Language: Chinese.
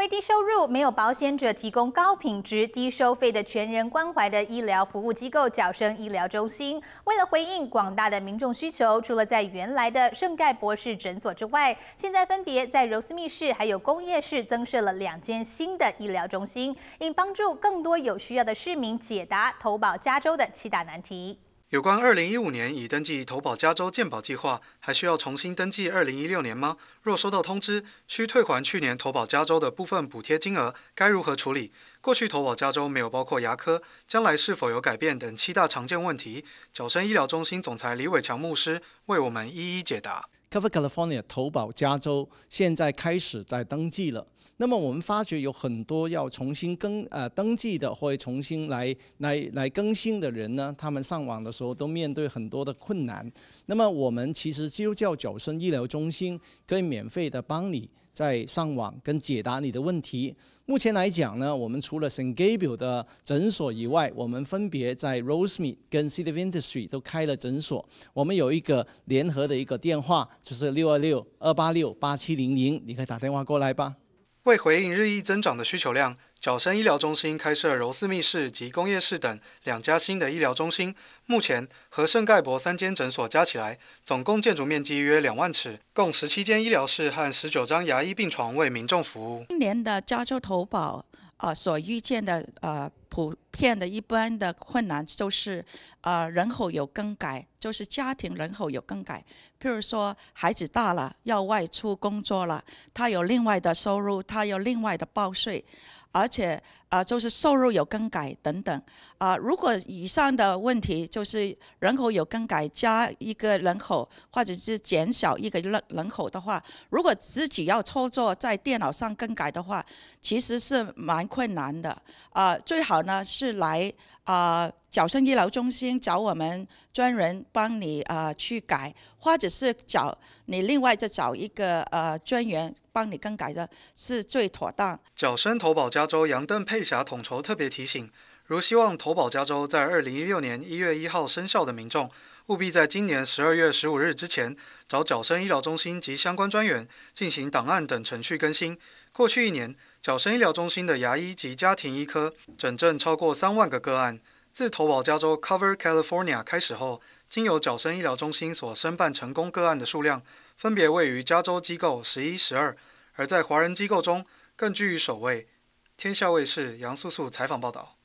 为低收入没有保险者提供高品质、低收费的全人关怀的医疗服务机构——脚生医疗中心，为了回应广大的民众需求，除了在原来的圣盖博士诊所之外，现在分别在柔斯密市还有工业市增设了两间新的医疗中心，以帮助更多有需要的市民解答投保加州的七大难题。有关2015年已登记投保加州健保计划，还需要重新登记2016年吗？若收到通知，需退还去年投保加州的部分补贴金额，该如何处理？过去投保加州没有包括牙科，将来是否有改变等七大常见问题，角生医疗中心总裁李伟强牧师为我们一一解答。Cover California 投保加州，现在开始在登记了。那么我们发觉有很多要重新更呃登记的，或重新来来来更新的人呢，他们上网的时候都面对很多的困难。那么我们其实基督教角医疗中心可以免费的帮你。在上网跟解答你的问题。目前来讲呢，我们除了 Saint Gabriel 的诊所以外，我们分别在 Rosemeet 跟 City Industry 都开了诊所。我们有一个联合的一个电话，就是六二六二八六八七零零，你可以打电话过来吧。为回应日益增长的需求量，角生医疗中心开设柔斯密室及工业室等两家新的医疗中心。目前和圣盖博三间诊所加起来，总共建筑面积约两万尺，共十七间医疗室和十九张牙医病床为民众服务。今年的加州投保啊，所遇见的呃普遍的一般的困难就是，呃人口有更改，就是家庭人口有更改，譬如说孩子大了要外出工作了，他有另外的收入，他有另外的报税，而且啊就是收入有更改等等啊，如果以上的问题就。就是人口有更改，加一个人口，或者是减少一个人人口的话，如果自己要操作在电脑上更改的话，其实是蛮困难的。啊，最好呢是来啊角生医疗中心找我们专人帮你啊去改，或者是找你另外再找一个呃专员帮你更改的是最妥当。角生投保，加州杨邓佩霞统筹特别提醒。如希望投保加州在二零一六年一月一号生效的民众，务必在今年十二月十五日之前找角生医疗中心及相关专员进行档案等程序更新。过去一年，角生医疗中心的牙医及家庭医科诊诊超过三万个个案。自投保加州 Cover California 开始后，经由角生医疗中心所申办成功个案的数量，分别位于加州机构十一、十二，而在华人机构中更具首位。天下卫视杨素素采访报道。